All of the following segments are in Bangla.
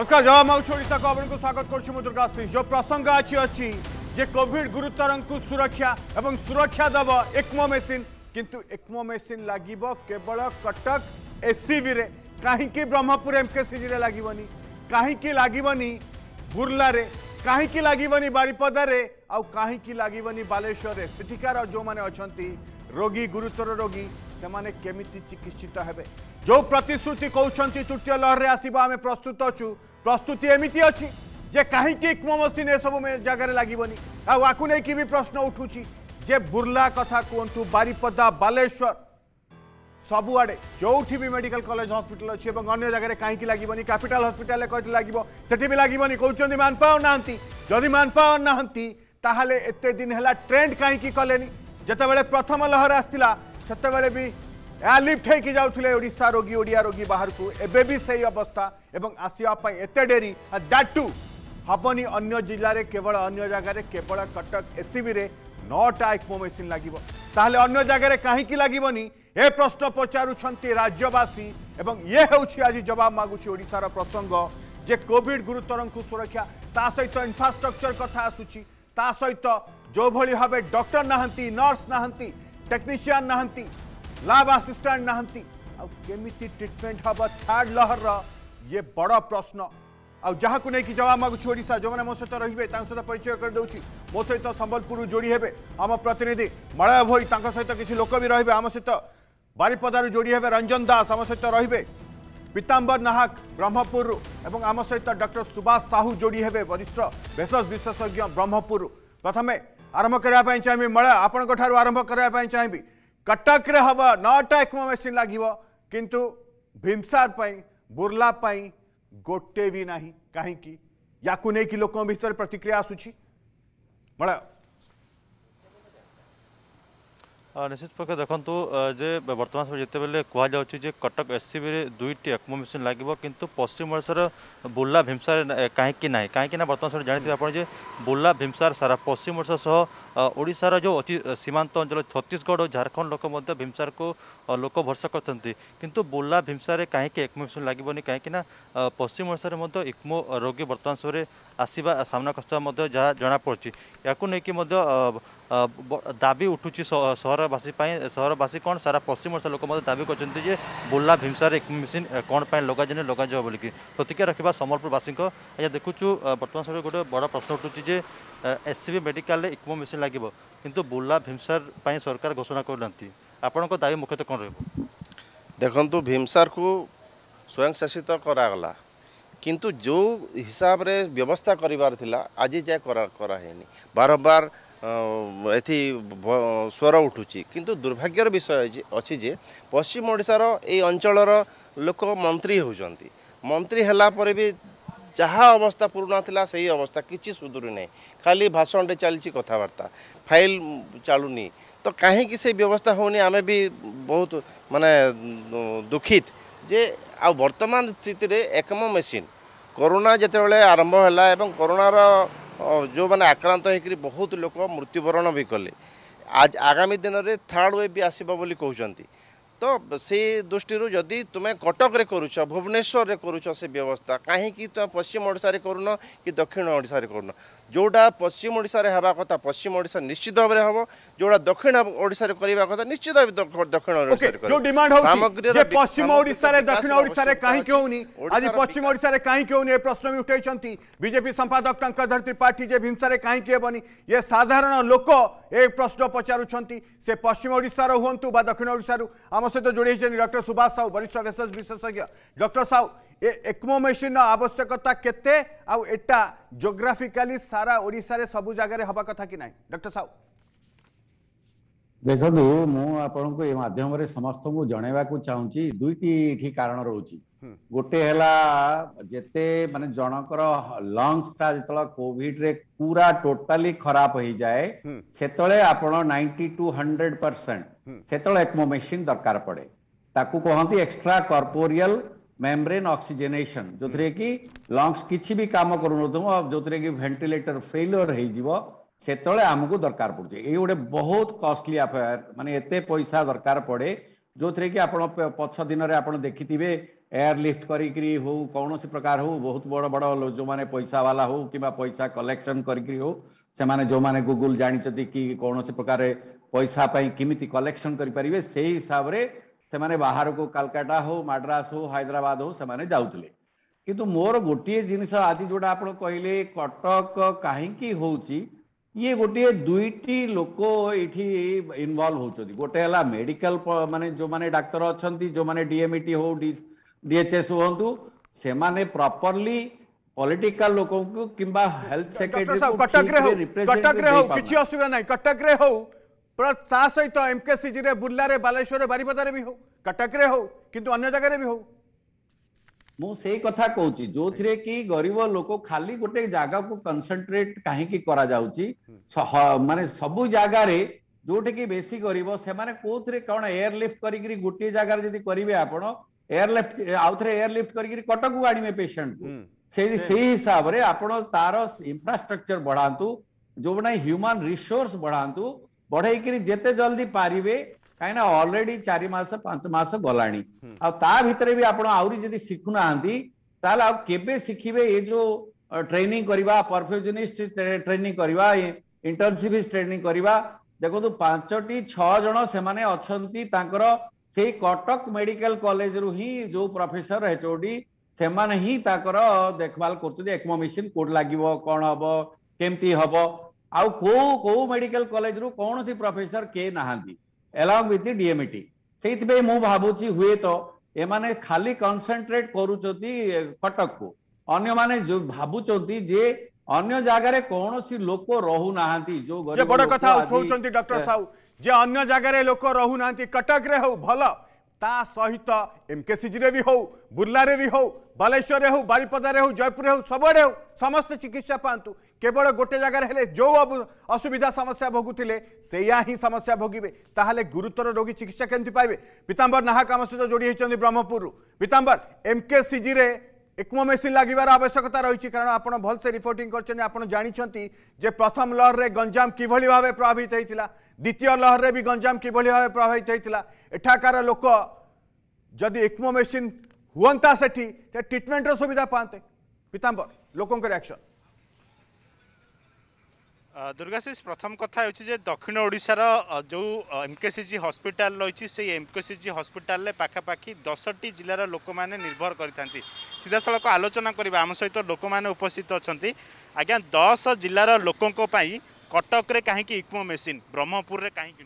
नमस्कार जवाब मांगा को आपको स्वागत जो प्रसंग अच्छी अच्छी जे कोविड गुरुतर को सुरक्षा एवं सुरक्षा दब एक्मो मेसीन किंतु एक्मो मेसीन लगे केवल कटक एससी कहीं ब्रह्मपुर एम के एमकेसीजी लगे कहीं लगे बुर्लें कहीं लगे बारिपदार आई लगे बालेश्वर सेठिकार जो मैंने अच्छा रोगी गुरुतर रोगी से चिकित्सित हे जो प्रतिश्रुति कहते तृतीय लहर आसब आम प्रस्तुत अच्छु प्रस्तुति एमती अच्छी जे कहीं कुमसिन ए सब जगार लगभग आकू नहीं भी प्रश्न उठू जे बुर्ला कथा कहतु बारिपदा बालेश्वर सबुआड़े जो भी मेडिकल कॉलेज हॉस्पिटल अच्छी और अगर जगह कहीं लगभग कैपिटाल हस्पिटाल कहते लगे से लगे लगभग कहते मानपावर ना जदि पावर ना ताहले एत दिन है ट्रेड कहीं कले जिते प्रथम लहर आसला से भी लिफ्ट होशा रोगी ओडिया रोगी बाहर को कोई अवस्था एवं आसवापी एत डेरी दैट टू हेनी अगर जिले में केवल अगर जगह केवल कटक एसिवि नौटा एक्मो मेसीन लगे अगर जगह कहीं लगभग ए प्रश्न पचारूंट राज्यवासी एवं ये हूँ आज जवाब मगुचार प्रसंग जे कोविड गुरुतर को सुरक्षा ता सहित इनफ्रास्ट्रक्चर कथा आसुच्छी सहित जो भाव डक्टर नहांती नर्स नहांती टेक्नीसीयन नहांती लाब आसीस्टाट ना आमती ट्रिटमेंट हम थार्ड लहर रे बड़ प्रश्न जहाँ को नहीं जवाब मगुचा जो मैंने मो सहित रही है सहित परिचय करदे मो सहित सम्बलपुर जोड़ी हे आम प्रतिनिधि मलय भई तहत किसी लोक भी रही आम सहित बारिपदार जोड़ी हे रंजन दास आम सहित रही पीतांबर नाहक ब्रह्मपुर आम सहित डक्टर सुभाष साहू जोड़ी हे वरिष्ठ भेषज विशेषज्ञ ब्रह्मपुर प्रथम आरंभ करने चाहिए मलय आपंठ आरंभ करने चाहिए कटक्रे हम नट एक्मो मेसीन लगे किंतु भीमसार पर बुर्ला गोटे भी ना कहीं या लोक प्रतिक्रिया आसूँ मैं ନିଶ୍ଚିତ ପକ୍ଷେ ଦେଖନ୍ତୁ ଯେ ବର୍ତ୍ତମାନ ସମୟ ଯେତେବେଳେ କୁହାଯାଉଛି ଯେ କଟକ ଏସ୍ସିବିରେ ଦୁଇଟି ଏକ୍ମୋ ମେସିନ୍ ଲାଗିବ କିନ୍ତୁ ପଶ୍ଚିମ ଓଡ଼ିଶାର ବୁର୍ଲା ଭୀମସାର କାହିଁକି ନାହିଁ କାହିଁକି ନା ବର୍ତ୍ତମାନ ସମୟରେ ଜାଣିଥିବେ ଆପଣ ଯେ ବୁର୍ଲା ଭୀମସାର ସାରା ପଶ୍ଚିମ ଓଡ଼ିଶା ସହ ଓଡ଼ିଶାର ଯେଉଁ ଅଛି ସୀମାନ୍ତ ଅଞ୍ଚଳ ଛତିଶଗଡ଼ ଓ ଝାଡ଼ଖଣ୍ଡ ଲୋକ ମଧ୍ୟ ଭୀମସାରକୁ ଲୋକ ଭରସା କରିଛନ୍ତି କିନ୍ତୁ ବୁର୍ଲା ଭୀମସାରରେ କାହିଁକି ଏକ୍ମୋ ମେସିନ୍ ଲାଗିବନି କାହିଁକି ନା ପଶ୍ଚିମ ଓଡ଼ିଶାରେ ମଧ୍ୟ ଇକ୍ମୋ ରୋଗୀ ବର୍ତ୍ତମାନ ସମୟରେ ଆସିବା ସାମ୍ନାକୁ ଆସୁଥିବା ମଧ୍ୟ ଯାହା ଜଣାପଡ଼ୁଛି ଏହାକୁ ନେଇକି ମଧ୍ୟ ଦାବି ଉଠୁଛି ସହରବାସୀ ପାଇଁ ସହରବାସୀ କ'ଣ ସାରା ପଶ୍ଚିମ ଓଡ଼ିଶା ଲୋକ ମଧ୍ୟ ଦାବି କରିଛନ୍ତି ଯେ ବୁର୍ଲା ଭୀମସାର ମେସିନ୍ କ'ଣ ପାଇଁ ଲଗାଯାଇନି ଲଗାଯିବ ବୋଲିକି ପ୍ରତିକ୍ରିୟା ରଖିବା ସମ୍ବଲପୁରବାସୀଙ୍କ ଆଜ୍ଞା ଦେଖୁଛୁ ବର୍ତ୍ତମାନ ସମୟରେ ଗୋଟେ ବଡ଼ ପ୍ରଶ୍ନ ଉଠୁଛି ଯେ ଏସ୍ସିବି ମେଡ଼ିକାଲରେ ଇକ୍ମୋ ମେସିନ୍ ଲାଗିବ କିନ୍ତୁ ବୁର୍ଲା ଭୀମସାର ପାଇଁ ସରକାର ଘୋଷଣା କରୁନାହାନ୍ତି ଆପଣଙ୍କ ଦାବି ମୁଖ୍ୟତଃ କ'ଣ ରହିବ ଦେଖନ୍ତୁ ଭୀମସାରକୁ ସ୍ୱୟଂଶାସିତ କରାଗଲା কিন্তু ଯେଉଁ ହିସାବରେ ବ୍ୟବସ୍ଥା କରିବାର ଥିଲା ଆଜି ଯାଏ କରାହେଇନି ବାରମ୍ବାର ଏଥି ସ୍ୱର ଉଠୁଛି କିନ୍ତୁ ଦୁର୍ଭାଗ୍ୟର ବିଷୟ ଅଛି ଯେ ପଶ୍ଚିମ ଓଡ଼ିଶାର ଏଇ ଅଞ୍ଚଳର ଲୋକ ମନ୍ତ୍ରୀ ହେଉଛନ୍ତି ମନ୍ତ୍ରୀ ହେଲା ପରେ ବି ଯାହା ଅବସ୍ଥା ପୁରୁଣା ଥିଲା ସେଇ ଅବସ୍ଥା କିଛି ସୁଧୁରି ନାହିଁ ଖାଲି ଭାଷଣରେ ଚାଲିଛି କଥାବାର୍ତ୍ତା ଫାଇଲ୍ ଚାଲୁନି ତ କାହିଁକି ସେ ବ୍ୟବସ୍ଥା ହେଉନି ଆମେ ବି ବହୁତ ମାନେ ଦୁଃଖିତ ଯେ ଆଉ ବର୍ତ୍ତମାନ ସ୍ଥିତିରେ ଏକମ ମେସିନ୍ କରୋନା ଯେତେବେଳେ ଆରମ୍ଭ ହେଲା ଏବଂ କରୋନାର ଯେଉଁମାନେ ଆକ୍ରାନ୍ତ ହୋଇକରି ବହୁତ ଲୋକ ମୃତ୍ୟୁବରଣ ବି କଲେ ଆଜ ଆଗାମୀ ଦିନରେ ଥାର୍ଡ଼ ୱେଭ୍ ବି ଆସିବ ବୋଲି କହୁଛନ୍ତି ତ ସେଇ ଦୃଷ୍ଟିରୁ ଯଦି ତୁମେ କଟକରେ କରୁଛ ଭୁବନେଶ୍ୱରରେ କରୁଛ ସେ ବ୍ୟବସ୍ଥା କାହିଁକି ତୁମେ ପଶ୍ଚିମ ଓଡ଼ିଶାରେ କରୁନ କି ଦକ୍ଷିଣ ଓଡ଼ିଶାରେ କରୁନ ଯେଉଁଟା ପଶ୍ଚିମ ଓଡ଼ିଶାରେ ହେବା କଥା ପଶ୍ଚିମ ଓଡ଼ିଶା ନିଶ୍ଚିତ ଭାବରେ ହେବ ଯେଉଁଟା ଦକ୍ଷିଣ ଓଡ଼ିଶାରେ କରିବା କଥା ନିଶ୍ଚିତ ଦକ୍ଷିଣ ଓଡ଼ିଶାରେ ପଶ୍ଚିମ ଓଡ଼ିଶାରେ ଦକ୍ଷିଣ ଓଡ଼ିଶାରେ କାହିଁକି ହେଉନି ଆଜି ପଶ୍ଚିମ ଓଡ଼ିଶାରେ କାହିଁକି ହେଉନି ଏ ପ୍ରଶ୍ନ ବି ଉଠାଇଛନ୍ତି ବିଜେପି ସମ୍ପାଦକ ତାଙ୍କ ଧରିତ୍ରୀ ପାର୍ଟି ଯେ ଭୀମସାରେ କାହିଁକି ହେବନି ଏ ସାଧାରଣ ଲୋକ ଏ ପ୍ରଶ୍ନ ପଚାରୁଛନ୍ତି ସେ ପଶ୍ଚିମ ଓଡ଼ିଶାର ହୁଅନ୍ତୁ ବା ଦକ୍ଷିଣ ଓଡ଼ିଶାରୁ ଆମ ସହିତ ଯୋଡ଼ି ହେଇଛନ୍ତି ଡକ୍ଟର ସୁଭାଷ ସାହୁ ବରିଷ୍ଠ ଭେଷଜ ବିଶେଷଜ୍ଞ ଡକ୍ଟର ସାହୁ একমোমেসিন আবশ্যকতা কেতে আটা জোগ্রাফিকালি সারা ওড়শার সবু জায়গায় হওয়া কথা কি না ডক্টর সাউ ଦେଖନ୍ତୁ ମୁଁ ଆପଣଙ୍କୁ ଏ ମାଧ୍ୟମରେ ସମସ୍ତଙ୍କୁ ଜଣେଇବାକୁ ଚାହୁଁଛି ଦୁଇଟି ଏଠି କାରଣ ରହୁଛି ଗୋଟେ ହେଲା ଯେତେ ମାନେ ଜଣଙ୍କର ଲଙ୍ଗସଟା ଯେତେବେଳେ କୋଭିଡରେ ପୁରା ଟୋଟାଲି ଖରାପ ହେଇଯାଏ ସେତେବେଳେ ଆପଣ ନାଇଣ୍ଟି ଟୁ ହଣ୍ଡ୍ରେଡ ପରସେଣ୍ଟ ସେତେବେଳେ ଏକ୍ମୋମେସିନ ଦରକାର ପଡେ ତାକୁ କହନ୍ତି ଏକ୍ସଟ୍ରା କର୍ପୋରିଆଲ मेम्ब्रेन ऑक्सीजेनेशन जो कि लंग्स किसी भी काम करूनथव जो कि भेन्टिलेटर फेलियर हो ସେତେବେଳେ ଆମକୁ ଦରକାର ପଡୁଛି ଏଇ ଗୋଟେ ବହୁତ କଷ୍ଟଲି ଆଫେୟାର ମାନେ ଏତେ ପଇସା ଦରକାର ପଡେ ଯୋଉଥିରେ କି ଆପଣ ପଛ ଦିନରେ ଆପଣ ଦେଖିଥିବେ ଏୟାର ଲିଫ୍ଟ କରିକିରି ହଉ କୌଣସି ପ୍ରକାର ହଉ ବହୁତ ବଡ଼ ବଡ଼ ଯେଉଁମାନେ ପଇସାବାଲା ହଉ କିମ୍ବା ପଇସା କଲେକ୍ସନ୍ କରିକିରି ହଉ ସେମାନେ ଯେଉଁମାନେ ଗୁଗୁଲ ଜାଣିଛନ୍ତି କି କୌଣସି ପ୍ରକାର ପଇସା ପାଇଁ କେମିତି କଲେକ୍ସନ୍ କରିପାରିବେ ସେଇ ହିସାବରେ से माने बाहर को कलकाटा हो मद्रास हो हैदराबाद हो से माने जाउतले किंतु मोर गोटे जिन आज जो आप कहले कटक कहीं हूँ ये गोटे दुईटी लोक ये इनवल्व होती गोटे मेडिकल मानते जो मैंने डाक्तर अच्छा जो मैंने डीएमईटी हो डीएचएस हूँ से मैंने प्रपरली पॉलिटिकल लोक हेल्थ सेक्रेटरी कटक रे हो कटक रे हो पूरा सहित एम के सी जि बुर्लें बालेश्वर बारिपदार भी हो कटक रे किंतु अन्य जगह भी हो मु से कथा कौच जो थे कि गरीब लोक खाली गोटे जगह को कनसनट्रेट कहीं करा माने सब जगार जोटे कि बेस गरीब से कौरे कौन एयरलिफ्ट कर गोटे जगह करेंगे आप एयरलिफ्ट आउ थे एयरलिफ्ट कर कटक को आणवे पेसेंट को से हिसाब से आप तार इनफ्रास्ट्रक्चर बढ़ात जो ह्यूमन रिसोर्स बढ़ात ବଢେଇକିରି ଯେତେ ଜଲ୍ଦି ପାରିବେ କାହିଁକିନା ଅଲରେଡି ଚାରି ମାସ ପାଞ୍ଚ ମାସ ଗଲାଣି ଆଉ ତା ଭିତରେ ବି ଆପଣ ଆହୁରି ଯଦି ଶିଖୁନାହାନ୍ତି ତାହେଲେ ଆଉ କେବେ ଶିଖିବେ ଏ ଯୋଉ ଟ୍ରେନିଂ କରିବା ପରଫ୍ୟୁଜନିଷ୍ଟ ଟ୍ରେନିଂ କରିବା ଇଣ୍ଟର୍ନସିପିଷ୍ଟ ଟ୍ରେନିଂ କରିବା ଦେଖନ୍ତୁ ପାଞ୍ଚଟି ଛଅ ଜଣ ସେମାନେ ଅଛନ୍ତି ତାଙ୍କର ସେଇ କଟକ ମେଡିକାଲ କଲେଜରୁ ହିଁ ଯୋଉ ପ୍ରଫେସର ଏଚଓଡି ସେମାନେ ହିଁ ତାଙ୍କର ଦେଖଭାଲ କରୁଛନ୍ତି ଏକମୋମିସିନ କୋଉଠି ଲାଗିବ କ'ଣ ହବ କେମିତି ହବ ଆଉ କୋଉ କୋଉ ମେଡିକାଲ କଲେଜରୁ କୌଣସି ପ୍ରଫେସର କେହି ନାହାନ୍ତି ଏଲାଙ୍ଗ ୱିଥ୍ ଡିଏମିଟି ସେଇଥିପାଇଁ ମୁଁ ଭାବୁଛି ହୁଏତ ଏମାନେ ଖାଲି କନସେଣ୍ଟ୍ରେଟ୍ କରୁଛନ୍ତି କଟକକୁ ଅନ୍ୟମାନେ ଯୋଉ ଭାବୁଛନ୍ତି ଯେ ଅନ୍ୟ ଜାଗାରେ କୌଣସି ଲୋକ ରହୁନାହାନ୍ତି ଯୋଉ ବଡ କଥା ଶୁଣୁଛନ୍ତି ଡକ୍ଟର ସାହୁ ଯେ ଅନ୍ୟ ଜାଗାରେ ଲୋକ ରହୁନାହାନ୍ତି କଟକରେ ହଉ ଭଲ ତା ସହିତ ଏମ୍କେସିଜିରେ ବି ହଉ ବୁର୍ଲାରେ ବି ହଉ ବାଲେଶ୍ୱରରେ ହଉ ବାରିପଦାରେ ହଉ ଜୟପୁରରେ ହଉ ସବୁଆଡ଼େ ହଉ ସମସ୍ତେ ଚିକିତ୍ସା ପାଆନ୍ତୁ কেবল গোটে জায়গায় হলে যে অসুবিধা সমস্যা ভোগুলে সেইয়া হি সমস্যা ভোগবে তাহলে গুরুতর রোগী চিকিৎসা কেমি পাইবে পীতাম্বর নাহাক আমার সহ যোড়ি হয়েছেন ব্রহ্মপুর পীতাম্বর এমকেসিজি রে ইকমোমেসিন লাগবার আবশ্যকতা রয়েছে কারণ আপনার ভালসে রিপোর্টিং করছেন আপনার জাঁচান যে প্রথম লহরের গঞ্জাম কিভাবে ভাবে প্রভাবিত হয়েছিল দ্বিতীয় লহরের বি গঞ্জাম কিভাবে ভাবে প্রভাবিত হয়েছিল এঠাকার লোক যদি ইকমোমেসিন হুঁতা সেটি ট্রিটমেন্টর সুবিধা পাতে পীতাম্বর লোকঙ্ রিয়াকশন ଦୁର୍ଗାଶିଷ ପ୍ରଥମ କଥା ହେଉଛି ଯେ ଦକ୍ଷିଣ ଓଡ଼ିଶାର ଯେଉଁ M K C G hospital ରହିଛି ସେଇ ଏମ୍ କେ ସି ଜି ହସ୍ପିଟାଲରେ ପାଖାପାଖି ଦଶଟି ଜିଲ୍ଲାର ଲୋକମାନେ ନିର୍ଭର କରିଥାନ୍ତି ସିଧାସଳଖ ଆଲୋଚନା କରିବା ଆମ ସହିତ ଲୋକମାନେ ଉପସ୍ଥିତ ଅଛନ୍ତି ଆଜ୍ଞା ଦଶ ଜିଲ୍ଲାର ଲୋକଙ୍କ ପାଇଁ କଟକରେ କାହିଁକି ଇକ୍ମୋ ମେସିନ୍ ବ୍ରହ୍ମପୁରରେ କାହିଁକି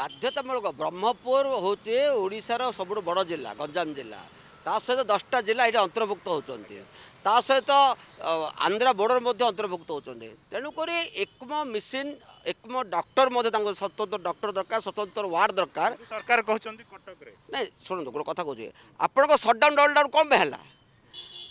ବାଧ୍ୟତାମୂଳକ ବ୍ରହ୍ମପୁର ହେଉଛି ଓଡ଼ିଶାର ସବୁଠୁ ବଡ଼ ଜିଲ୍ଲା ଗଞ୍ଜାମ ଜିଲ୍ଲା ତା ସହିତ ଦଶଟା ଜିଲ୍ଲା ଏଇଠି ଅନ୍ତର୍ଭୁକ୍ତ ହେଉଛନ୍ତି ତା ସହିତ ଆନ୍ଧ୍ରା ବୋର୍ଡ଼ର ମଧ୍ୟ ଅନ୍ତର୍ଭୁକ୍ତ ହେଉଛନ୍ତି ତେଣୁକରି ଏକମ ମେସିନ୍ ଏକମ ଡକ୍ଟର ମଧ୍ୟ ତାଙ୍କ ସ୍ୱତନ୍ତ୍ର ଡକ୍ଟର ଦରକାର ସ୍ୱତନ୍ତ୍ର ୱାର୍ଡ଼ ଦରକାର ସରକାର କହୁଛନ୍ତି କଟକରେ ନାଇଁ ଶୁଣନ୍ତୁ ଗୋଟେ କଥା କହୁଛି ଆପଣଙ୍କ ସଟ୍ଡାଉନ୍ ଲକ୍ଡାଉନ୍ କ'ଣ ପାଇଁ ହେଲା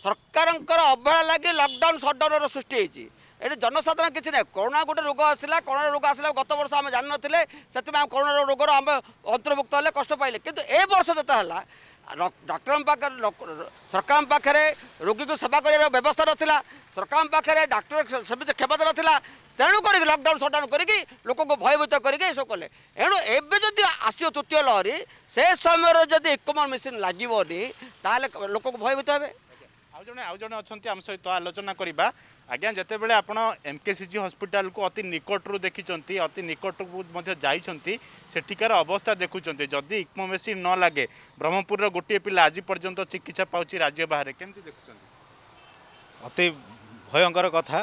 ସରକାରଙ୍କର ଅବହେଳା ଲାଗି ଲକ୍ଡାଉନ୍ ସଟ୍ଡାଉନ୍ର ସୃଷ୍ଟି ହେଇଛି ଏଠି ଜନସାଧାରଣ କିଛି ନାହିଁ କରୋନା ଗୋଟେ ରୋଗ ଆସିଲା କରୋନା ରୋଗ ଆସିଲା ଗତ ବର୍ଷ ଆମେ ଜାଣିନଥିଲେ ସେଥିପାଇଁ କରୋନା ରୋଗର ଆମେ ଅନ୍ତର୍ଭୁକ୍ତ ହେଲେ କଷ୍ଟ ପାଇଲେ କିନ୍ତୁ ଏ ବର୍ଷ ଯେତେ ହେଲା ଡକ୍ଟରଙ୍କ ପାଖରେ ସରକାରଙ୍କ ପାଖରେ ରୋଗୀକୁ ସେବା କରିବାର ବ୍ୟବସ୍ଥା ନଥିଲା ସରକାରଙ୍କ ପାଖରେ ଡାକ୍ତର ସେମିତି କ୍ଷମତା ନଥିଲା ତେଣୁ କରିକି ଲକଡାଉନ୍ ସଟ୍ଡାଉନ୍ କରିକି ଲୋକଙ୍କୁ ଭୟଭୀତ କରିକି ଏସବୁ କଲେ ଏଣୁ ଏବେ ଯଦି ଆସିବ ତୃତୀୟ ଲହରୀ ସେ ସମୟରେ ଯଦି ଇକୋମନ୍ ମେସିନ୍ ଲାଗିବନି ତାହେଲେ ଲୋକଙ୍କୁ ଭୟଭୀତ ହେବେ ଆଉ ଜଣେ ଆଉ ଜଣେ ଅଛନ୍ତି ଆମ ସହିତ ଆଲୋଚନା କରିବା ଆଜ୍ଞା ଯେତେବେଳେ ଆପଣ ଏମ୍ କେ ସି ଜି ହସ୍ପିଟାଲକୁ ଅତି ନିକଟରୁ ଦେଖିଛନ୍ତି ଅତି ନିକଟକୁ ମଧ୍ୟ ଯାଇଛନ୍ତି ସେଠିକାର ଅବସ୍ଥା ଦେଖୁଛନ୍ତି ଯଦି ଇକୋମେସି ନ ଲାଗେ ବ୍ରହ୍ମପୁରର ଗୋଟିଏ ପିଲା ଆଜି ପର୍ଯ୍ୟନ୍ତ ଚିକିତ୍ସା ପାଉଛି ରାଜ୍ୟ ବାହାରେ କେମିତି ଦେଖୁଛନ୍ତି ଅତି ଭୟଙ୍କର କଥା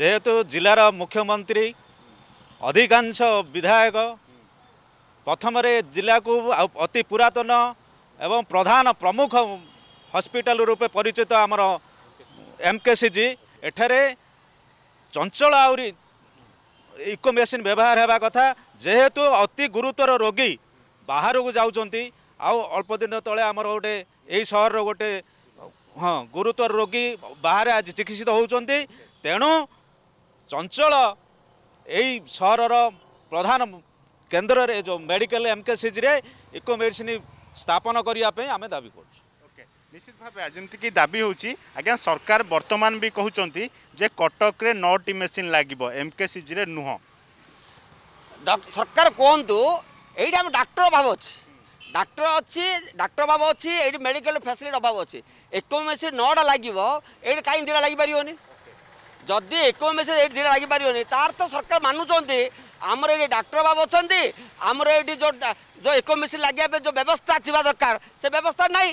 ଯେହେତୁ ଜିଲ୍ଲାର ମୁଖ୍ୟମନ୍ତ୍ରୀ ଅଧିକାଂଶ ବିଧାୟକ ପ୍ରଥମରେ ଜିଲ୍ଲାକୁ ଆଉ ଅତି ପୁରାତନ ଏବଂ ପ୍ରଧାନ ପ୍ରମୁଖ ହସ୍ପିଟାଲ ରୂପେ ପରିଚିତ ଆମର ଏମକେସିଜି ଏଠାରେ ଚଞ୍ଚଳ ଆହୁରି ଇକୋ ମେସିନ୍ ବ୍ୟବହାର ହେବା କଥା ଯେହେତୁ ଅତି ଗୁରୁତର ରୋଗୀ ବାହାରକୁ ଯାଉଛନ୍ତି ଆଉ ଅଳ୍ପ ଦିନ ତଳେ ଆମର ଗୋଟେ ଏଇ ସହରର ଗୋଟେ ହଁ ଗୁରୁତର ରୋଗୀ ବାହାରେ ଆଜି ଚିକିତ୍ସିତ ହେଉଛନ୍ତି ତେଣୁ ଚଞ୍ଚଳ ଏଇ ସହରର ପ୍ରଧାନ କେନ୍ଦ୍ରରେ ଯେଉଁ ମେଡ଼ିକାଲ ଏମକେସିଜିରେ ଇକୋ ମେଡ଼ିସିନ ସ୍ଥାପନ କରିବା ପାଇଁ ଆମେ ଦାବି କରୁଛୁ নিশ্চিত ভাবে যেমিতিকি দাবি ହେଉଛି ଆଜ୍ଞା ସରକାର ବର୍ତ୍ତମାନ ବି କହୁଛନ୍ତି ଯେ କଟକରେ ନଅଟି ମେସିନ୍ ଲାଗିବ ଏମ୍ କେ ସିଜିରେ ନୁହଁ ସରକାର କୁହନ୍ତୁ ଏଇଠି ଆମ ଡାକ୍ତର ଅଭାବ ଅଛି ଡାକ୍ତର ଅଛି ଡାକ୍ତର ଅଭାବ ଅଛି ଏଇଠି ମେଡ଼ିକାଲ ଫ୍ୟାସିଲିଟି ଅଭାବ ଅଛି ଏକ ମେସିନ୍ ନଅଟା ଲାଗିବ ଏଇଠି କାହିଁକି ଦୁଇଟା ଲାଗିପାରିବନି ଯଦି ଏକ ମେସିନ୍ ଏଇଠି ଦୁଇଟା ଲାଗିପାରିବନି ତାର ତ ସରକାର ମାନୁଛନ୍ତି ଆମର ଏଠି ଡାକ୍ତର ବାବୁ ଅଛନ୍ତି ଆମର ଏଠି ଯେଉଁ ଯେଉଁ ଏକ ମେସିନ୍ ଲାଗିବା ପାଇଁ ଯେଉଁ ବ୍ୟବସ୍ଥା ଥିବା ଦରକାର ସେ ବ୍ୟବସ୍ଥା ନାହିଁ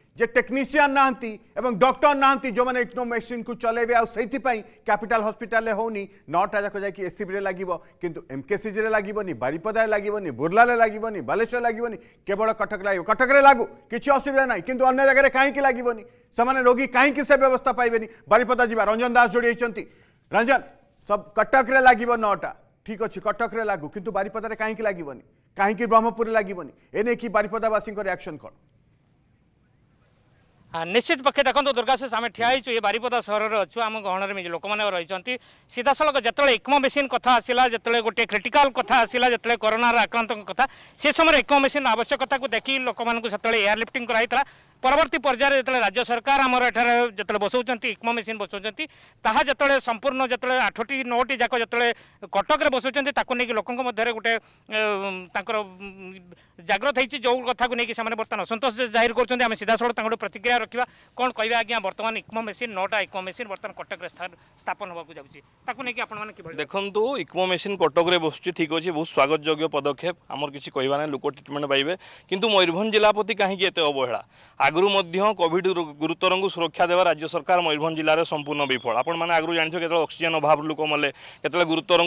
যে টেকনিসিয়ান না এবং ডক্টর না যে ইকনো মেডিসিন কু চলাইবে আইপাই ক্যাপিটাল হসপিটাল হোনি নটা যাক যাই এসিবি লাগব কিন্তু এমকেসিজি লাগবনি বারিপদায় লাগবনি বুর্লালে লাগবনি বালেশ্বর লাগবনি কেবল কটক লাগবে কটকরে লাগু কিছু অসুবিধা নাই কিন্তু অন্য জায়গায় কাইকি লাগবনি সে রোগী কাইকি সে ব্যবস্থা পাইবে বারিপদা যা রঞ্জন দাস যোড়ি হয়েছেন রঞ্জন সব কটকরে লাগব নটা ঠিক অছি কটকরে লাগু কিন্তু বারিপদার কাইকি লাগবনি কাইকি ব্রহ্মপুরে লাগবনি এনে কি বারিপদাবাসী রিয়াকশন কোণ ନିଶ୍ଚିତ ପକ୍ଷେ ଦେଖନ୍ତୁ ଦୁର୍ଗାଶେଷ ଆମେ ଠିଆ ହେଇଛୁ ଏ ବାରିପଦା ସହରରେ ଅଛୁ ଆମ ଗହଣରେ ଲୋକମାନେ ରହିଛନ୍ତି ସିଧାସଳଖ ଯେତେବେଳେ ଇକମୋ ମେସିନ୍ କଥା ଆସିଲା ଯେତେବେଳେ ଗୋଟିଏ କ୍ରିଟିକାଲ୍ କଥା ଆସିଲା ଯେତେବେଳେ କରୋନାର ଆକ୍ରାନ୍ତଙ୍କ କଥା ସେ ସମୟରେ ଇକମୋ ମେସିନ୍ ଆବଶ୍ୟକତାକୁ ଦେଖି ଲୋକମାନଙ୍କୁ ସେତେବେଳେ ଏୟାର ଲିଫ୍ଟିଂ କରାଯାଇଥିଲା ପରବର୍ତ୍ତୀ ପର୍ଯ୍ୟାୟରେ ଯେତେବେଳେ ରାଜ୍ୟ ସରକାର ଆମର ଏଠାରେ ଯେତେବେଳେ ବସାଉଛନ୍ତି ଇକ୍ମୋ ମେସିନ୍ ବସାଉଛନ୍ତି ତାହା ଯେତେବେଳେ ସମ୍ପୂର୍ଣ୍ଣ ଯେତେବେଳେ ଆଠଟି ନଅଟି ଯାକ ଯେତେବେଳେ କଟକରେ ବସାଉଛନ୍ତି ତାକୁ ନେଇକି ଲୋକଙ୍କ ମଧ୍ୟରେ ଗୋଟେ ତାଙ୍କର ଜାଗ୍ରତ ହେଇଛି ଯେଉଁ କଥାକୁ ନେଇକି ସେମାନେ ବର୍ତ୍ତମାନ ଅସନ୍ତୋଷ ଜାହିର କରୁଛନ୍ତି ଆମେ ସିଧାସଳଖ ତାଙ୍କଠୁ ପ୍ରତିକ୍ରିୟା ରଖିବା କ'ଣ କହିବା ଆଜ୍ଞା ବର୍ତ୍ତମାନ ଇକ୍ମୋ ମେସିନ୍ ନଅଟା ଇକ୍ମୋ ମେସିନ୍ ବର୍ତ୍ତମାନ କଟକରେ ସ୍ଥାପନ ହେବାକୁ ଯାଉଛି ତାକୁ ନେଇକି ଆପଣମାନେ କିଭଳି ଦେଖନ୍ତୁ ଇକ୍ମୋ ମେସିନ୍ କଟକରେ ବସୁଛି ଠିକ୍ ଅଛି ବହୁତ ସ୍ୱାଗତଯୋଗ୍ୟ ପଦକ୍ଷେପ ଆମର କିଛି କହିବା ନାହିଁ ଲୋକ ଟ୍ରିଟମେଣ୍ଟ ପାଇବେ କିନ୍ତୁ ମୟୂରଭଞ୍ଜ ଜିଲ୍ଲା ପ୍ରତି କାହିଁକି ଏତେ ଅବହେଳା আগর কোভিড গুরুতর সুরক্ষা দেওয়া রাজ্য সরকার ময়ূরভঞ্জ জেলার সম্পূর্ণ বিফল আপনার মানে আগর জাঁথে কেত অক্সিজেন অভাব লোক মানে কেত গুরুতর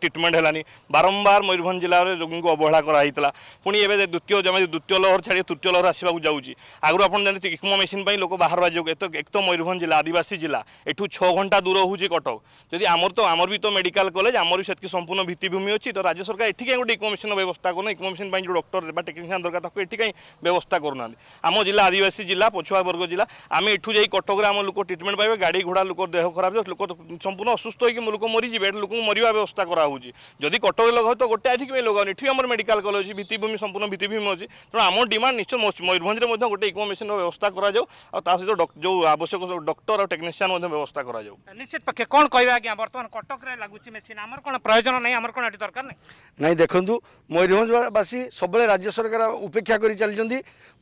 ট্রিটমেন্ট হলানি বারম্বার ময়ূরভঞ্জ জেলার রোগী অবহেলা করা হয়েছিল পুঁ এবে দ্বিতীয় যেমন দ্বিতীয় লহর ছাড়ি তৃতীয় লহর আসবাক যাচ্ছি আগর আপনার জানি ইকমো মেসিন লোক বাহার যোগ এত এক তো ময়ূরভঞ্জ জেলা আদিবাসী জেলা এঠু ছ ঘন্টা দূর হচ্ছে কটক যদি আমার তো আমার বি তো মেডিকাল কলেজ আমার বি সেটি সম্পূর্ণ ভিত্তিভূমি অ তো রাজ্য সরকার এটি কাই গোটে ইকমো মেসিন ব্যবস্থা করুন ইকমো মেসিন যে ডক্টর বা টেকনিশিয়ান দরকার তাকে এটি কাই ব্যবস্থা করুনা আমার জেলা আদিবাসী আদিবাসী জেলা পছুয়াবর্গ জেলা আমি এঠু যাই কটকরে আমার লোক ট্রিটমেন্ট পাইবে গাড়ি ঘোড়া লোক দেহ খারাপ লোক সম্পূর্ণ অসুস্থ হয়ে লোক মরিযে লোক মরিবা ব্যবস্থা করা হচ্ছে যদি কটকরে লগাও তো গোটে আইটি পাই লগাওনি এটি আমার মেডিকাল কলেজ অছি ভিত্তিভূমি সম্পূর্ণ ভিত্তিভূমি অছি তেমন আমার ডিমান্ড নিশ্চয় ময়ূরভঞ্জে গোটে ইকো মেসিনর ব্যবস্থা করা যাও আর তা সহ যে আবশ্যক ডক্টর আর টেকনিসিয়ান ব্যবস্থা করা যাও নিশ্চিত পক্ষে কোণ কহবে আজ্ঞা বর্তমান কটকরে লাগুছি মেসিন আমার কোণ প্রয়োজন নাই আমার কোণ এটি দরকার নাই নাই দেখন্তু ময়ূরভঞ্জবাসী সবুলে রাজ্য সরকার উপেক্ষা করে চালিয়েছেন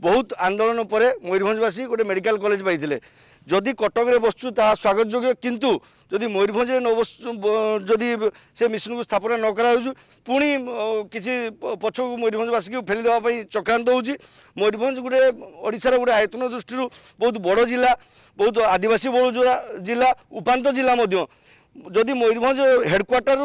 বহুত আন্দোলন পরে ময়ূরভঞ্জবাসী গোটে মেডিকাল কলেজ পাইলে যদি কটকরে বসছু তাহা স্বাগতযোগ্য কিন্তু যদি ময়ূরভঞ্জে ন যদি সে মিশনকে স্থাপনা ন করা হচ্ছে পুঁ কিছু পছক ময়ূরভঞ্জবাসীকে ফেলি দেওয়া চক্রান্ত হচ্ছে ময়ূরভঞ্জ গোটে ওড়শার গোটে আয়তন দৃষ্টি বহুত বড় জেলা বহুত আদিবাসী বহু জেলা উপান্ত জেলা যদি ময়ূরভঞ্জ হেডকোয়ার্টার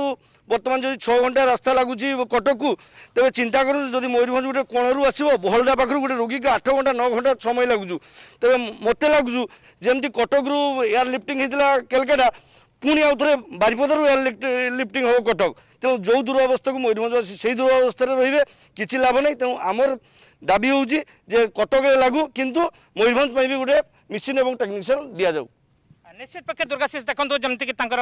বর্তমান যদি ছ ঘন্টা রাস্তা লাগুছি কটকু তবে চিন্তা করুন যদি ময়ূরভঞ্জ গোটে কোণরু আসব বহলদা পাখু গোটে রোগীকে আঠ ঘন্টা ন ঘন্টা সময় লাগুছু তবে মতো লাগুছু যেমি কটকরু এয়ার লিফটিং হয়েছিল ক্যালকাটা পুঁ আউথরে বারিপদারু এয়ার লিফটিং হব কটক তেমন যে ময়ূরভঞ্জ আসি সেই দুরাবস্থায় রহবে কিছু লাভ নাই তেমন আমার দাবি হচ্ছে যে কটকরে লাগু কিন্তু ময়ূরভঞ্জ পাই গোটে মেসিন এবং টেকনিশিয়ান দিয়া যাও নিশ্চিত পক্ষে দুর্গাশিষ দেখন্তু যেমিতি তাঙ্কর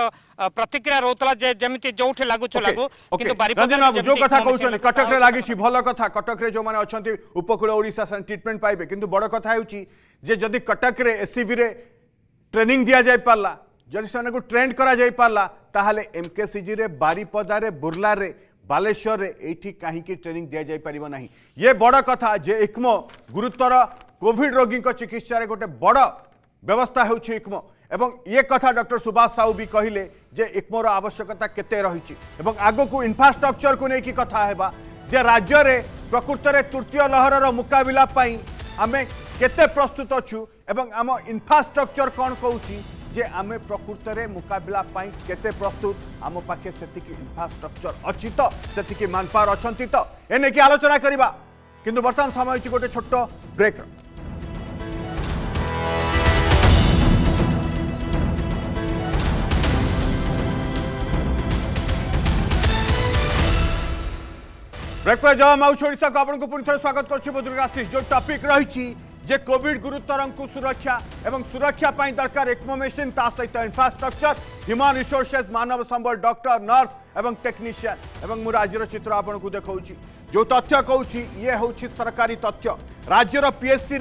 প্রতিক্রিয়া রহুতলা যে যেমিতি যোউঠি লাগুছ লাগু কিন্তু রঞ্জন বাবু যো কথা কউছনি কটকরে লাগিছি ভালো কথা কটকরে যো মানে অছন্তি উপকূল ওড়িশা সেন ট্রিটমেন্ট পাইবে কিন্তু বড় কথা হেউচি যে যদি কটকরে এসসিভি রে ট্রেনিং দিয়া যাই পারলা যদি সেমানকু ট্রেন্ড করা যাই পারলা তাহলে এমকেসিজি রে বারিপদারে বুর্লারে বালেশ্বরে এইটি কাহিকি ট্রেনিং দিয়া যাই পারিব নাহি ইয়ে বড় কথা যে ইকমো গুরুতর কোভিড রোগীঙ্ক চিকিৎসার গোটে বড় ব্যবস্থা ହେଉଛି ইকমো এবং ইয়ে কথা ডক্টর সুভাষ সাউ বি কহিলে যে ইকমোর আবশ্যকতা কেতে রয়েছে এবং আগকু কু নেই কথা হওয়া যে রাজ্যের প্রকৃতরে তৃতীয় লহরর মুকাবিলা পাই আমি কেতে প্রস্তুত অছু এবং আম ইনফ্রাষ্ট্রকচর কন কৌছি যে আমি প্রকৃতরে মুকাবিলা পাই কেতে প্রস্তুত আম পাখে সেতিকি ইনফ্রাষ্ট্রকচর অছি তো সেতিকি ম্যানপাওয়ার অনেক আলোচনা করা কিন্তু বর্তমান সময় হচ্ছে গোটে ছোট ব্রেকর ब्रेकप्रेस जवाब आउा को आपको पुणि थे स्वागत करशिष जो टपिक रही जे कोविड गुरुतर को सुरक्षा और सुरक्षापी दरकार एक्मो मेसीन सहित इनफ्रास्ट्रक्चर ह्यूमान रिसोर्सेस मानव संबल डक्टर नर्स और टेक्नीसीआन मुझे आज चित्र आपको देखा जो तथ्य कौच ये हूँ सरकारी तथ्य राज्यर पीएससी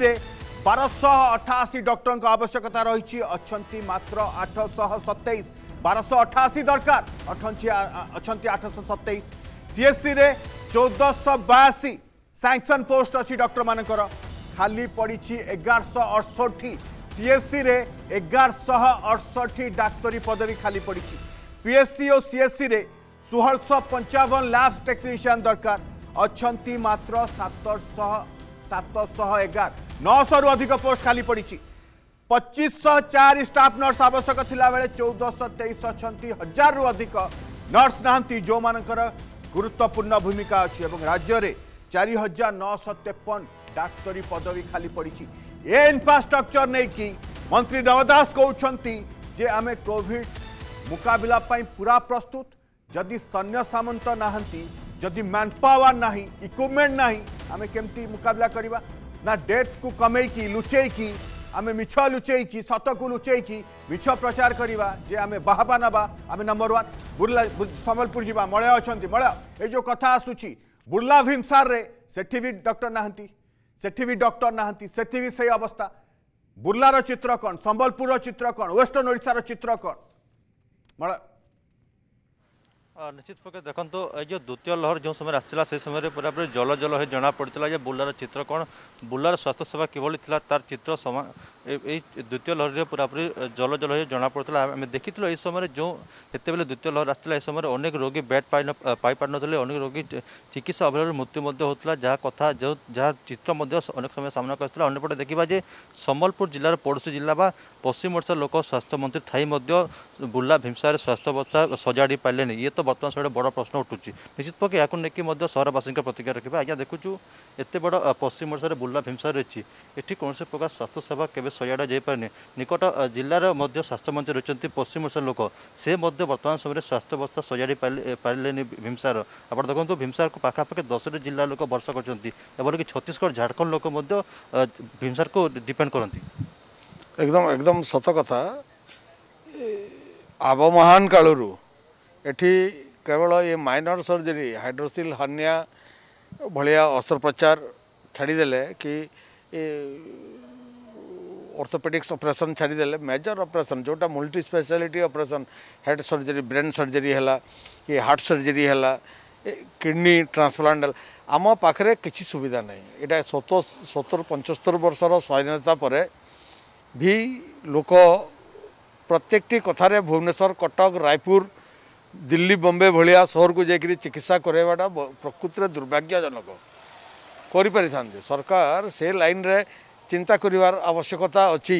बारश अठाशी डक्टर आवश्यकता रही अच्छा मात्र आठशह सतैश बारश अठाशी दरकार अठश सतैश সিএসসিরে চৌদশহ বয়াশি স্যাংশন পোস্ট অছি ডক্টর মানকর খালি পড়িছি এগারশহ অড়ষঠি সিএসসিরে এগারশহ অড়ষঠি ডাক্তরি পদবী খালি পড়িছি পিএসসি ও সিএসসিরে ষোহশহ পঞ্চাবন ল্যাব টেকনিশিয়ান দরকার অছন্তি মাত্র সাতশহ সাতশহ এগার নশহরু অধিক পোস্ট খালি পড়িছি পঁচিশশহ চারি স্টাফ নর্স আবশ্যক লা বেড়ে চৌদশহ তেইশ অনেক হাজারু অধিক নর্স না যে गुरुत्वपूर्ण भूमिका अच्छी राज्य में चार हजार नौश तेपन डाक्तरी पदवी खाली पड़ी ए इनफ्रास्ट्रक्चर नहीं कि मंत्री रवदास कहते जे आम कोड मुकबिला पूरा प्रस्तुत जदि सैन्य सामंत जदि मैन पावर ना इक्विपमेंट ना आम कमी मुकबिला ना डेथ को कमे कि लुचे कि आम मिछ सत को लुचैकी मिछ प्रचार करवा जे आम बाहबा नवा आम नंबर वन बुर्ला सम्बलपुर जी मलय अच्छा मलय ये जो कथा आसूची बुर्ला भीमसारे से भी डक्टर ना से डक्टर ना से से अवस्था बुर्लार चित्र कौन सम्बलपुर चित्र कौन वेस्टर्न ओडार चित्र कौन मलय নিশ্চিত পক্ষে দেখুন এই যে দ্বিতীয় লহর যে সময় আসছিল সেই সময় পুরা পুরাপুরি জল জল হয়ে জনা পড়ছিল যে বুলার চিত্র কোণ বুলার স্বাস্থ্য সেবা কিভাবে লা তার চিত্র সমান এই দ্বিতীয় লহরের পুরাপুরি জল জল হয়ে জনা পড়ছিল আমি দেখি এই সময় যে যেতবে দ্বিতীয় লহর আসছিল এই সময় অনেক রোগী বেড পাই পাইপারে অনেক রোগী চিকিৎসা অভাবের মৃত্যু হচ্ছিল যা কথা যা চিত্র অনেক সময় সামনা করেছিল অন্যপটে দেখা যে সম্বলপুর জেলার পড়োশী জেলা বা পশ্চিম ওড়শার লোক স্বাস্থ্যমন্ত্রী থাই বুর্লা ভীমসায় স্বাস্থ্য অবস্থা সজাড়ি পাইলে ইয়ে তো ବର୍ତ୍ତମାନ ସବୁଠୁ ବଡ଼ ପ୍ରଶ୍ନ ଉଠୁଛି ନିଶ୍ଚିତ ପକ୍ଷେ ଏହାକୁ ନେଇକି ମଧ୍ୟ ସହରବାସୀଙ୍କ ପ୍ରତିକ୍ରିୟା ରଖିବା ଆଜ୍ଞା ଦେଖୁଛୁ ଏତେ ବଡ଼ ପଶ୍ଚିମ ଓଡ଼ିଶାରେ ବୁର୍ଲା ଭୀମସାର ରହିଛି ଏଠି କୌଣସି ପ୍ରକାର ସ୍ୱାସ୍ଥ୍ୟସେବା କେବେ ସଜାଡ଼ା ଯାଇପାରୁନି ନିକଟ ଜିଲ୍ଲାର ମଧ୍ୟ ସ୍ୱାସ୍ଥ୍ୟମନ୍ତ୍ରୀ ରହିଛନ୍ତି ପଶ୍ଚିମ ଓଡ଼ିଶାର ଲୋକ ସେ ମଧ୍ୟ ବର୍ତ୍ତମାନ ସମୟରେ ସ୍ୱାସ୍ଥ୍ୟ ଅବସ୍ଥା ସଜାଡ଼ି ପାରିଲେନି ଭୀମସାର ଆପଣ ଦେଖନ୍ତୁ ଭୀମସାରକୁ ପାଖାପାଖି ଦଶଟି ଜିଲ୍ଲା ଲୋକ ଭରସା କରୁଛନ୍ତି ଏଭଳିକି ଛତିଶଗଡ଼ ଝାଡ଼ଖଣ୍ଡ ଲୋକ ମଧ୍ୟ ଭୀମସାରକୁ ଡିପେଣ୍ଡ କରନ୍ତି একদম একদম সত কথা আবমহান কালু ଏଠି କେବଳ ଏ ମାଇନର ସର୍ଜରୀ ହାଇଡ୍ରୋସିଲ୍ ହର୍ନିଆ ଭଳିଆ ଅସ୍ତ୍ରୋପଚାର ଛାଡ଼ିଦେଲେ କି ଅର୍ଥୋପେଡିକ୍ସ ଅପରେସନ୍ ଛାଡ଼ିଦେଲେ ମେଜର୍ ଅପରେସନ୍ ଯେଉଁଟା multi speciality operation head surgery brain surgery ହେଲା କି ହାର୍ଟ ସର୍ଜରୀ ହେଲା କିଡ଼ନୀ ଟ୍ରାନ୍ସପ୍ଲାଣ୍ଟ ହେଲା ଆମ ପାଖରେ କିଛି ସୁବିଧା ନାହିଁ ଏଇଟା ସତ ସତୁର ପଞ୍ଚସ୍ତରୀ ବର୍ଷର ସ୍ୱାଧୀନତା ପରେ ବି ଲୋକ ପ୍ରତ୍ୟେକଟି କଥାରେ ଭୁବନେଶ୍ୱର କଟକ ରାୟପୁର ଦିଲ୍ଲୀ ବମ୍ବେ ଭଳିଆ ସହରକୁ ଯାଇକରି ଚିକିତ୍ସା କରାଇବାଟା ପ୍ରକୃତିରେ ଦୁର୍ଭାଗ୍ୟଜନକ କରିପାରିଥାନ୍ତେ ସରକାର ସେ ଲାଇନ୍ରେ ଚିନ୍ତା କରିବାର ଆବଶ୍ୟକତା ଅଛି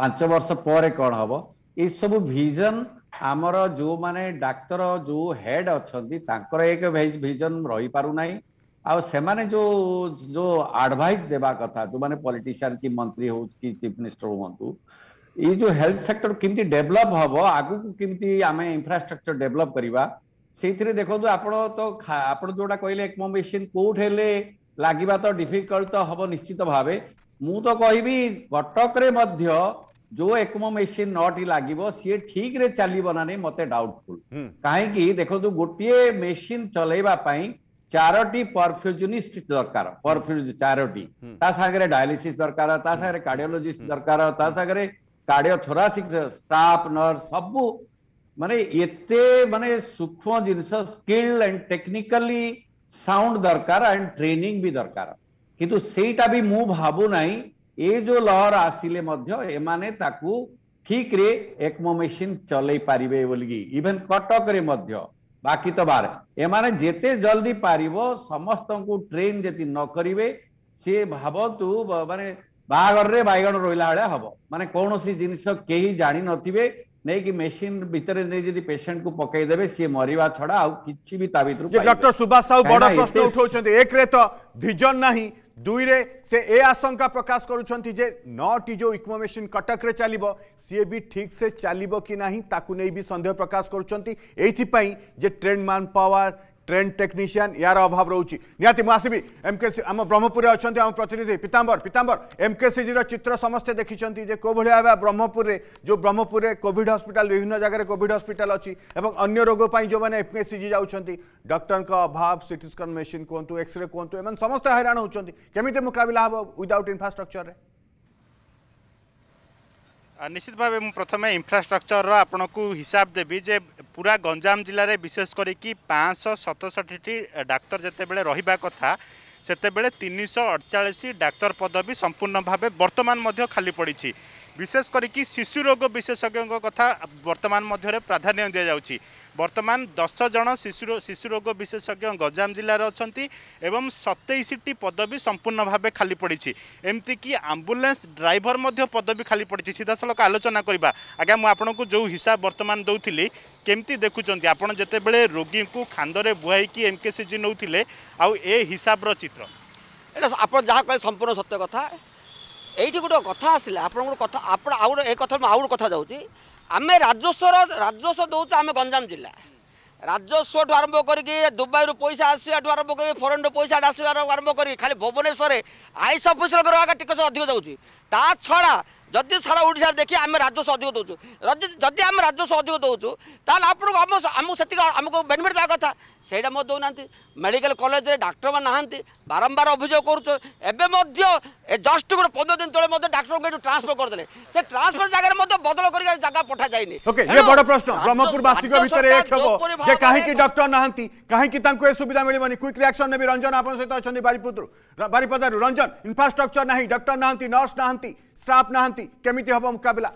ପାଞ୍ଚ ବର୍ଷ ପରେ କ'ଣ ହବ ଏସବୁ ଭିଜନ ଆମର ଯେଉଁମାନେ ଡାକ୍ତର ଯେଉଁ ହେଡ୍ ଅଛନ୍ତି ତାଙ୍କର ଏକ ଭିଜନ ରହିପାରୁନାହିଁ ଆଉ ସେମାନେ ଯେଉଁ ଯେଉଁ ଆଡଭାଇସ୍ ଦେବା କଥା ଯେଉଁମାନେ ପଲିଟିସିଆନ୍ କି ମନ୍ତ୍ରୀ ହଉ କି ଚିଫ୍ ମିନିଷ୍ଟର ହୁଅନ୍ତୁ ଏଇ ଯେଉଁ ହେଲ୍ଥ ସେକ୍ଟର କେମିତି ଡେଭଲପ୍ ହବ ଆଗକୁ କେମିତି ଆମେ ଇନଫ୍ରାଷ୍ଟ୍ରକ୍ଚର ଡେଭଲପ୍ କରିବା ସେଇଥିରେ ଦେଖନ୍ତୁ ଆପଣ ତ ଆପଣ ଯୋଉଟା କହିଲେ ଏକମୋମେସିନ୍ କୋଉଠି ହେଲେ ଲାଗିବା ତ ଡିଫିକଲ୍ଟ ତ ହବ ନିଶ୍ଚିତ ଭାବେ मु तो कह कटक जो एक्मो मेसीन नी लगे सी ठीक रे चलो ना नहीं मत डाउटफुल कहीं देखो गोटे मेसीन चलवाई चार परफ्यूजनिस्ट दरकार परफ्यूज चार डायलीसीस दरकार कार्डियोलोजिस्ट दरकार स्टाफ नर्स सब मान ये मान सूक्ष्म जिन स्किल एंड टेक्निकली साउंड दरकार एंड ट्रेनिंग भी दरकार କିନ୍ତୁ ସେଇଟା ବି ମୁଁ ଭାବୁନାହିଁ ଏ ଯୋଉ ଲହର ଆସିଲେ ମଧ୍ୟ ଏମାନେ ତାକୁ ଠିକରେ ଏକମୋମେସିନ୍ ଚଲେଇ ପାରିବେ ବୋଲିକି ଇଭେନ୍ କଟକରେ ମଧ୍ୟ ବାକି ତ ବାର ଏମାନେ ଯେତେ ଜଲ୍ଦି ପାରିବ ସମସ୍ତଙ୍କୁ ଟ୍ରେନ୍ ଯଦି ନ କରିବେ ସିଏ ଭାବନ୍ତୁ ମାନେ ବାହାଘରରେ ବାଇଗଣ ରହିଲା ଭଳିଆ ହବ ମାନେ କୌଣସି ଜିନିଷ କେହି ଜାଣିନଥିବେ ନେଇକି ମେସିନ ଭିତରେ ନେଇ ଯଦି ପେସେଣ୍ଟକୁ ପକେଇ ଦେବେ ସିଏ ମରିବା ଛଡା ଆଉ କିଛି ବି ତା ଭିତରୁ ଡକ୍ଟର ସୁବାସ ସାହୁ ବଡ ପ୍ରଶ୍ନ ଉଠାଉଛନ୍ତି ଏକରେ ତ ଭିଜନ ନାହିଁ দুইরে সে এ আশঙ্কা প্রকাশ করছেন যে নটি যে ইকোমেশন কটকরে চালব সি বি ঠিকসে চালব কি না তাকে নেই সন্দেহ প্রকাশ করছেন এইপাই যে trade man power train technician यार अभाव रोचे निसबि एमके सी आम ब्रह्मपुर अच्छा आम प्रतिनिधि पीताम्बर पीताम्बर एमके सी जी चित्र समस्त देखी जो भाव ब्रह्मपुर जो ब्रह्मपुर में कोविड हस्पिटा विभिन्न जगार कोविड हस्पिटाल अच्छी अन्य रोग जो मैंने एमके सी जी जाऊँगी डक्टर अभाव स्कैन मेसीन कहतु एक्सरे कहतु समस्त हईरा होती कमी मुकबिला हम विदाउट इनफ्रास्ट्रक्चर में ନିଶ୍ଚିତ ଭାବେ ମୁଁ ପ୍ରଥମେ ଇନଫ୍ରାଷ୍ଟ୍ରକ୍ଚରର ଆପଣଙ୍କୁ ହିସାବ ଦେବି ଯେ ପୁରା ଗଞ୍ଜାମ ଜିଲ୍ଲାରେ ବିଶେଷ କରିକି ପାଞ୍ଚଶହ ସତଷଠିଟି ଡାକ୍ତର ଯେତେବେଳେ ରହିବା କଥା ସେତେବେଳେ ତିନିଶହ ଅଡ଼ଚାଳିଶ ଡାକ୍ତର ପଦବୀ ସମ୍ପୂର୍ଣ୍ଣ ଭାବେ ବର୍ତ୍ତମାନ ମଧ୍ୟ ଖାଲି ପଡ଼ିଛି ବିଶେଷ କରିକି ଶିଶୁ ରୋଗ ବିଶେଷଜ୍ଞଙ୍କ କଥା ବର୍ତ୍ତମାନ ମଧ୍ୟରେ ପ୍ରାଧାନ୍ୟ ଦିଆଯାଉଛି বর্তমান দশ জন শিশু শিশুরোগ বিশেষজ্ঞ গঞ্জাম জেলার অনেক এবং সতেইশটি পদবী সম্পূর্ণ ভাবে খালি পড়ছে এমতিকি আম্বুলান্স ড্রাইভর মধ্যে পদবী খালি পড়ছে সিধাসলখ আলোচনা করা আজ্ঞা মু আপনার যে হিসাব বর্তমান দৌলি কেমতি দেখুছেন আপনার যেতবে রোগী খান্দরে বুহাইকি এমকেসিজি নৌলে এ হিসাবর চিত্র এটা আপনার যা কে সম্পূর্ণ সত্য কথা এইটি গোটে কথা আসলে আপনার কথা আপনার আউ এ কথা আউ কথা যাচ্ছি आमे राजस्व राजस्व देउछु आम गञ्जाम जिल्ला राजस्व ठु आरम्भ गरिक दुबईु पैसा आसिया आरम्भ फरु पैसा खाली आसम्भी खालि अफिसर आइस अफिस टिकस अधिक देउँछ ता छा जति सारा ओडा देखि आमे राजस्व अधिक देउछु जिम्मी आम राजस्व अधिक देउछु तिमी आमको बेनिफिट देव कथा देउन মেডিকাল কলেজে ডাক্তার নাহান্তি বারম্বার অভিযোগ করছো এবে মধ্যে জস্ট গোটে পনেরো দিন তোলে মধ্যে ডাক্তারকে এটু ট্রান্সফার করে সে ট্রান্সফার জায়গায় মধ্যে বদল করি জায়গা পঠা যায়নি ওকে ইয়ে বড় প্রশ্ন ব্রহ্মপুর ব্রহ্মপুরবাসীক ভিতরে এক হব যে কাহিকি ডাক্তার নাহান্তি কাহিকি তাঙ্কু এ সুবিধা মিলিবনি কুইক রিয়াকশন নেবি রঞ্জন আপনার সহিত অছন্তি বারিপুরু বারিপদার রঞ্জন ইনফ্রাস্ট্রকচর নাহি ডাক্তার নাহান্তি নর্স নাহান্তি স্টাফ নাহান্তি কেমিতি হব মোকাবিলা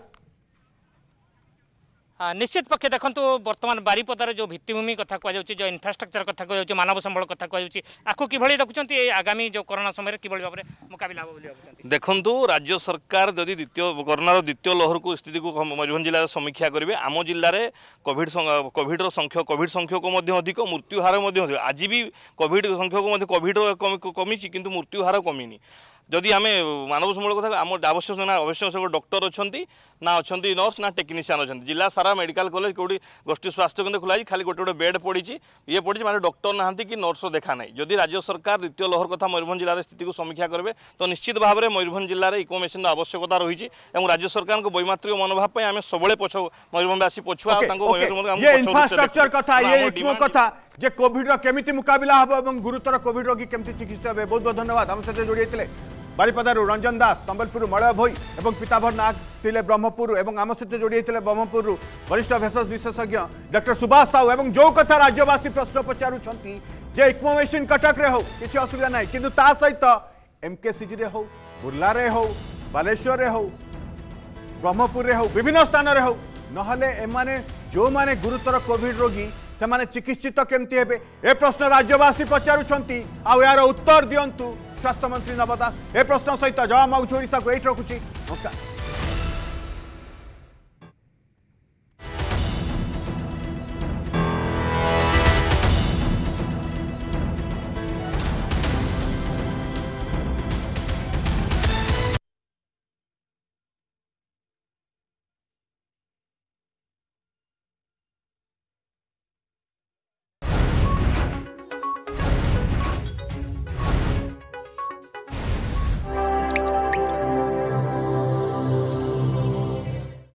ନିଶ୍ଚିତ ପକ୍ଷେ ଦେଖନ୍ତୁ ବର୍ତ୍ତମାନ ବାରିପଦାର ଯେଉଁ ଭିତ୍ତିଭୂମି କଥା କୁହାଯାଉଛି ଯେଉଁ ଇନଫ୍ରାଷ୍ଟ୍ରକ୍ଚର କଥା କୁହାଯାଉଛି ମାନବ ସମ୍ବଳ କଥା କୁହାଯାଉଛି ଆକୁ କିଭଳି ଦେଖୁଛନ୍ତି ଏ ଆଗାମୀ ଯେଉଁ କରୋନା ସମୟରେ କିଭଳି ଭାବରେ ମୁକାବିଲା ହେବ ବୋଲି ଭାବୁଛନ୍ତି ଦେଖନ୍ତୁ ରାଜ୍ୟ ସରକାର ଯଦି ଦ୍ୱିତୀୟ କରୋନାର ଦ୍ୱିତୀୟ ଲହରକୁ ସ୍ଥିତିକୁ ମୟୂରଭଞ୍ଜ ଜିଲ୍ଲାରେ ସମୀକ୍ଷା କରିବେ ଆମ ଜିଲ୍ଲାରେ କୋଭିଡ କୋଭିଡ୍ର ସଂଖ୍ୟା କୋଭିଡ୍ ସଂଖ୍ୟକ ମଧ୍ୟ ଅଧିକ ମୃତ୍ୟୁହାର ମଧ୍ୟ ଅଧିକ ଆଜି ବି କୋଭିଡ୍ ସଂଖ୍ୟକ ମଧ୍ୟ କୋଭିଡ୍ର କମିଛି କିନ୍ତୁ ମୃତ୍ୟୁହାର କମିନି ଯଦି ଆମେ ମାନବସମ୍ବଳ କଥା ଆମ ଆବଶ୍ୟକ ନା ଆବଶ୍ୟକ ସବୁ ଡକ୍ଟର ଅଛନ୍ତି ନା ଅଛନ୍ତି ନର୍ସ ନା ଟେକ୍ନିସିଆନ୍ ଅଛନ୍ତି ଜିଲ୍ଲା ସାରା ମେଡ଼ିକାଲ କଲେଜ କେଉଁଠି ଗୋଷ୍ଠୀ ସ୍ୱାସ୍ଥ୍ୟ କେନ୍ଦ୍ର ଖୋଲା ହେଇଛି ଖାଲି ଗୋଟେ ଗୋଟେ ବେଡ୍ ପଡ଼ିଛି ଇଏ ପଡ଼ିଛି ମାନେ ଡକ୍ଟର ନାହାନ୍ତି କି ନର୍ସ ଦେଖା ନାହିଁ ଯଦି ରାଜ୍ୟ ସରକାର ଦ୍ୱିତୀୟ ଲହର କଥା ମୟୂରଭଞ୍ଜ ଜିଲ୍ଲାର ସ୍ଥିତିକୁ ସମୀକ୍ଷା କରିବେ ତ ନିଶ୍ଚିତ ଭାବରେ ମୟୂରଭଞ୍ଜ ଜିଲ୍ଲାରେ ଇକୋ ମେସିନ୍ର ଆବଶ୍ୟକତା ରହିଛି ଏବଂ ରାଜ୍ୟ ସରକାରଙ୍କ ବୈମାତ୍ରିକ ମନୋଭାବ ପାଇଁ ଆମେ ସବୁବେଳେ ପଛ ମୟୂରଭଞ୍ଜବାସୀ ପଛୁଆ ତାଙ୍କ କଥା କଥା যে কোভিডর কেমিতি মুকাবিলা হব এবং গুরুতর কোভিড রোগী কেমিতি চিকিৎসা হবে বহুত বহুত ধন্যবাদ আমার সাথে যোড়িয়ে বারিপদার রঞ্জন দাস সম্বলপুর মলয় ভোই এবং পিতাভর নাগ লে ব্রহ্মপুর এবং আম সহ যোড়ি হয়েছিল ব্রহ্মপুর বরিষ্ঠ ভেষজ বিশেষজ্ঞ ডক্টর সুভাষ সাউ এবং যে কথা রাজ্যবাসী প্রশ্ন পচারুচ্ছেন যে ইকোমেশন কটকরে হোক কিছু অসুবিধা নাই কিন্তু তা সহিত এমকেসিজি হোক বুর্লার হোক বালেশ্বর হোক ব্রহ্মপুরের হোক বিভিন্ন স্থানের হোক নহলে এমানে যে গুরুতর কোভিড রোগী সেমানে চিকিৎসিত কেমতি হবে এ প্রশ্ন রাজ্যবাসী পচারুচ্ছেন আর উত্তর দিয়ন্তু स्वास्थ्य मंत्री नव दास प्रश्न सहित जवाब मांगू ओडा को यही रखुच्छी नमस्कार